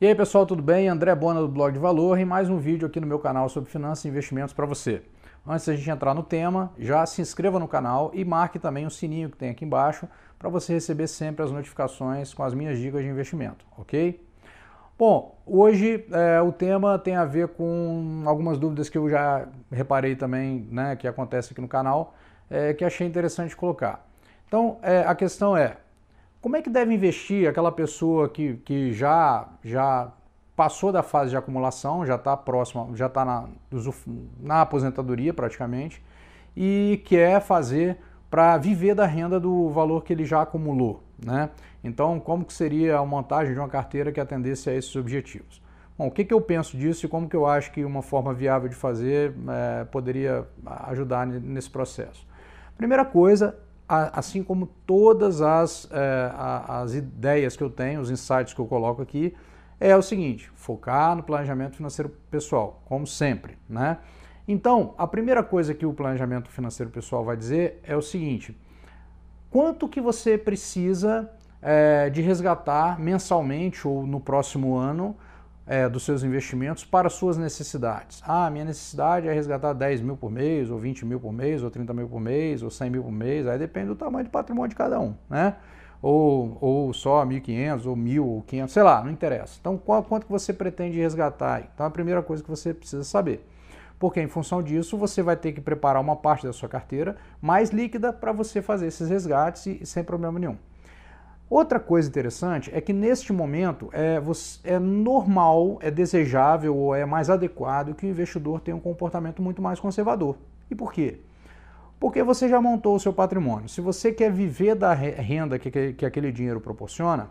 E aí pessoal, tudo bem? André Bona do Blog de Valor e mais um vídeo aqui no meu canal sobre finanças e investimentos para você. Antes da gente entrar no tema, já se inscreva no canal e marque também o sininho que tem aqui embaixo para você receber sempre as notificações com as minhas dicas de investimento, ok? Bom, hoje é, o tema tem a ver com algumas dúvidas que eu já reparei também, né, que acontece aqui no canal, é, que achei interessante colocar. Então, é, a questão é, como é que deve investir aquela pessoa que, que já, já passou da fase de acumulação, já está próxima, já está na, na aposentadoria praticamente, e quer fazer para viver da renda do valor que ele já acumulou, né? Então, como que seria a montagem de uma carteira que atendesse a esses objetivos? Bom, o que, que eu penso disso e como que eu acho que uma forma viável de fazer é, poderia ajudar nesse processo? Primeira coisa assim como todas as, é, as ideias que eu tenho, os insights que eu coloco aqui, é o seguinte: focar no planejamento financeiro pessoal, como sempre, né? Então, a primeira coisa que o planejamento financeiro pessoal vai dizer é o seguinte: quanto que você precisa é, de resgatar mensalmente ou no próximo ano é, dos seus investimentos para suas necessidades. Ah, minha necessidade é resgatar 10 mil por mês, ou 20 mil por mês, ou 30 mil por mês, ou 100 mil por mês, aí depende do tamanho do patrimônio de cada um, né? Ou, ou só 1.500, ou 1.000, ou 500, sei lá, não interessa. Então, qual, quanto que você pretende resgatar? Então, a primeira coisa que você precisa saber porque em função disso você vai ter que preparar uma parte da sua carteira mais líquida para você fazer esses resgates e, sem problema nenhum. Outra coisa interessante é que neste momento é, é normal, é desejável ou é mais adequado que o investidor tenha um comportamento muito mais conservador. E por quê? Porque você já montou o seu patrimônio. Se você quer viver da renda que, que, que aquele dinheiro proporciona,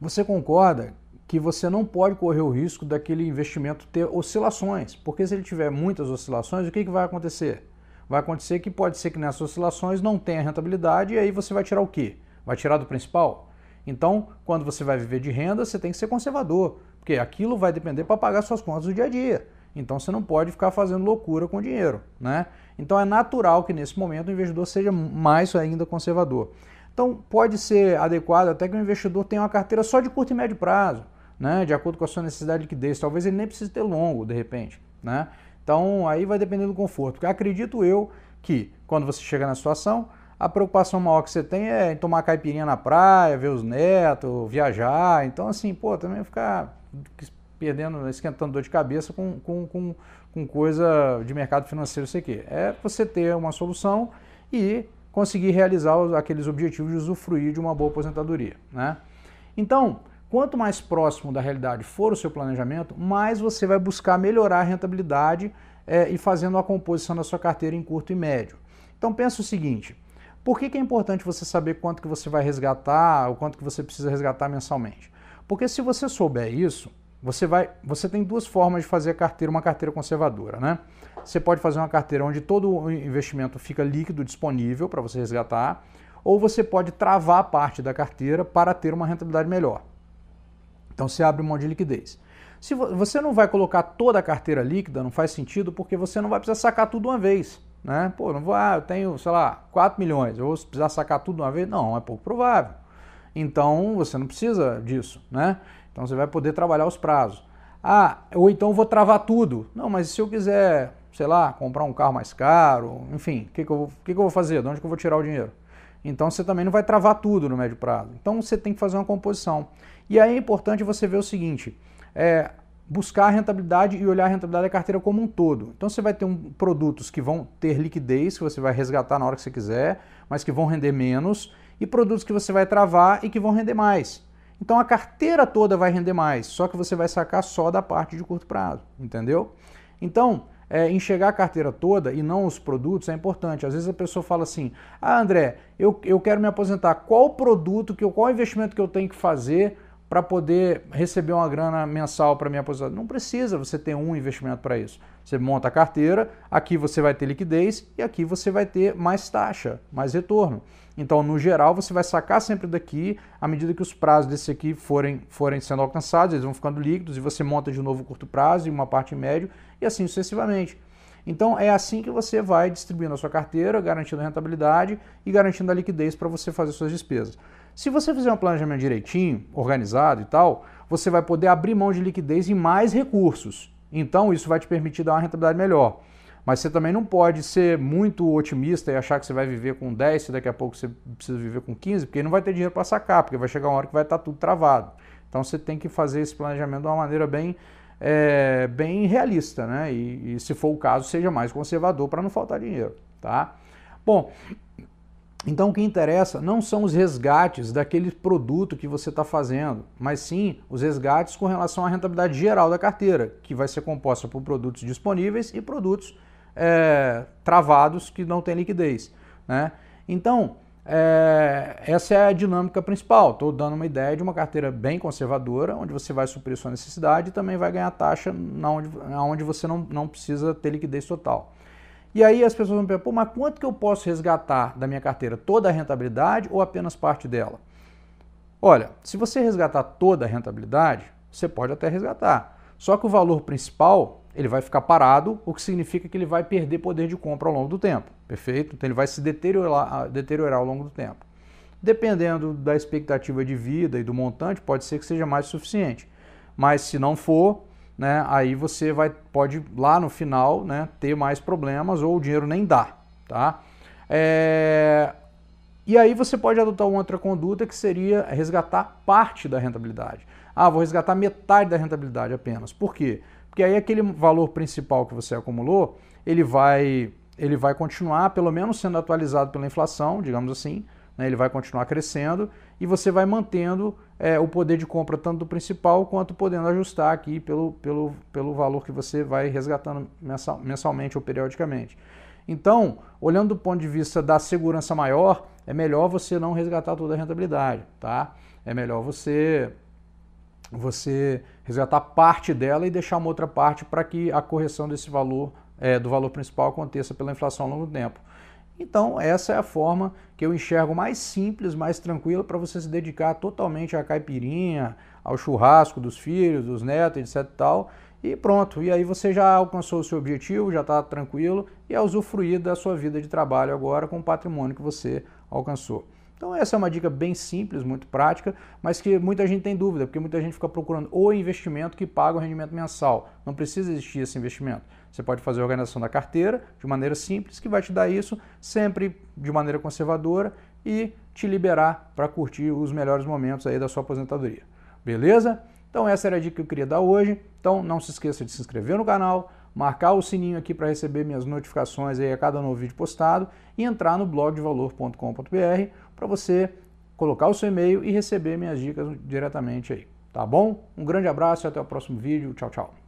você concorda que você não pode correr o risco daquele investimento ter oscilações, porque se ele tiver muitas oscilações, o que, que vai acontecer? Vai acontecer que pode ser que nessas oscilações não tenha rentabilidade e aí você vai tirar o quê? Vai tirar do principal? Então, quando você vai viver de renda, você tem que ser conservador, porque aquilo vai depender para pagar suas contas do dia a dia. Então você não pode ficar fazendo loucura com o dinheiro, né? Então é natural que nesse momento o investidor seja mais ainda conservador. Então pode ser adequado até que o investidor tenha uma carteira só de curto e médio prazo, né? De acordo com a sua necessidade de liquidez. Talvez ele nem precise ter longo, de repente, né? Então aí vai depender do conforto. Porque acredito eu que quando você chega na situação, a preocupação maior que você tem é tomar caipirinha na praia, ver os netos, viajar. Então, assim, pô, também ficar perdendo, esquentando dor de cabeça com, com, com, com coisa de mercado financeiro, sei quê. É você ter uma solução e conseguir realizar os, aqueles objetivos de usufruir de uma boa aposentadoria, né? Então, quanto mais próximo da realidade for o seu planejamento, mais você vai buscar melhorar a rentabilidade é, e fazendo a composição da sua carteira em curto e médio. Então, pensa o seguinte, por que, que é importante você saber quanto que você vai resgatar, o quanto que você precisa resgatar mensalmente? Porque se você souber isso, você vai, você tem duas formas de fazer a carteira, uma carteira conservadora, né? Você pode fazer uma carteira onde todo o investimento fica líquido disponível para você resgatar, ou você pode travar parte da carteira para ter uma rentabilidade melhor. Então você abre monte de liquidez. Se você não vai colocar toda a carteira líquida, não faz sentido, porque você não vai precisar sacar tudo uma vez. Né? Pô, não vou, ah, eu tenho, sei lá, 4 milhões, eu vou precisar sacar tudo de uma vez? Não, é pouco provável. Então você não precisa disso, né? Então você vai poder trabalhar os prazos. Ah, ou então vou travar tudo. Não, mas se eu quiser, sei lá, comprar um carro mais caro, enfim, o que, que, eu, que, que eu vou fazer? De onde que eu vou tirar o dinheiro? Então você também não vai travar tudo no médio prazo. Então você tem que fazer uma composição. E aí é importante você ver o seguinte: é, buscar a rentabilidade e olhar a rentabilidade da carteira como um todo. Então você vai ter um, produtos que vão ter liquidez, que você vai resgatar na hora que você quiser, mas que vão render menos, e produtos que você vai travar e que vão render mais. Então a carteira toda vai render mais, só que você vai sacar só da parte de curto prazo, entendeu? Então, é, enxergar a carteira toda e não os produtos é importante. Às vezes a pessoa fala assim: Ah, André, eu, eu quero me aposentar, qual produto, que o qual investimento que eu tenho que fazer para poder receber uma grana mensal para minha aposentadoria. Não precisa você ter um investimento para isso. Você monta a carteira, aqui você vai ter liquidez e aqui você vai ter mais taxa, mais retorno. Então, no geral, você vai sacar sempre daqui, à medida que os prazos desse aqui forem, forem sendo alcançados, eles vão ficando líquidos e você monta de novo curto prazo e uma parte médio e assim sucessivamente. Então é assim que você vai distribuindo a sua carteira, garantindo a rentabilidade e garantindo a liquidez para você fazer suas despesas. Se você fizer um planejamento direitinho, organizado e tal, você vai poder abrir mão de liquidez e mais recursos. Então isso vai te permitir dar uma rentabilidade melhor. Mas você também não pode ser muito otimista e achar que você vai viver com 10 e daqui a pouco você precisa viver com 15, porque não vai ter dinheiro para sacar, porque vai chegar uma hora que vai estar tá tudo travado. Então você tem que fazer esse planejamento de uma maneira bem é, bem realista, né? E, e se for o caso, seja mais conservador para não faltar dinheiro, tá? Bom, então, o que interessa não são os resgates daquele produto que você está fazendo, mas sim os resgates com relação à rentabilidade geral da carteira, que vai ser composta por produtos disponíveis e produtos é, travados que não têm liquidez. Né? Então, é, essa é a dinâmica principal. Estou dando uma ideia de uma carteira bem conservadora, onde você vai suprir sua necessidade e também vai ganhar taxa na onde, onde você não, não precisa ter liquidez total. E aí as pessoas me perguntar: mas quanto que eu posso resgatar da minha carteira? Toda a rentabilidade ou apenas parte dela? Olha, se você resgatar toda a rentabilidade, você pode até resgatar. Só que o valor principal ele vai ficar parado, o que significa que ele vai perder poder de compra ao longo do tempo, perfeito? Então ele vai se deteriorar, ah, deteriorar ao longo do tempo. Dependendo da expectativa de vida e do montante, pode ser que seja mais suficiente. Mas se não for, né, aí você vai, pode lá no final né, ter mais problemas ou o dinheiro nem dá. Tá? É... E aí você pode adotar outra conduta que seria resgatar parte da rentabilidade. Ah, vou resgatar metade da rentabilidade apenas. Por quê? Porque aí aquele valor principal que você acumulou, ele vai, ele vai continuar, pelo menos sendo atualizado pela inflação, digamos assim, né? ele vai continuar crescendo e você vai mantendo é, o poder de compra tanto do principal quanto podendo ajustar aqui pelo, pelo, pelo valor que você vai resgatando mensal, mensalmente ou periodicamente. Então, olhando do ponto de vista da segurança maior, é melhor você não resgatar toda a rentabilidade, tá? É melhor você você resgatar parte dela e deixar uma outra parte para que a correção desse valor, é, do valor principal, aconteça pela inflação ao longo do tempo. Então, essa é a forma que eu enxergo mais simples, mais tranquila para você se dedicar totalmente à caipirinha, ao churrasco dos filhos, dos netos, etc. E, tal, e pronto. E aí você já alcançou o seu objetivo, já está tranquilo e é usufruir da sua vida de trabalho agora com o patrimônio que você alcançou. Então essa é uma dica bem simples, muito prática, mas que muita gente tem dúvida, porque muita gente fica procurando o investimento que paga o rendimento mensal. Não precisa existir esse investimento. Você pode fazer a organização da carteira de maneira simples, que vai te dar isso sempre de maneira conservadora e te liberar para curtir os melhores momentos aí da sua aposentadoria. Beleza? Então essa era a dica que eu queria dar hoje. Então não se esqueça de se inscrever no canal, marcar o sininho aqui para receber minhas notificações aí a cada novo vídeo postado e entrar no blog de valor.com.br para você colocar o seu e-mail e receber minhas dicas diretamente aí, tá bom? Um grande abraço e até o próximo vídeo. Tchau, tchau.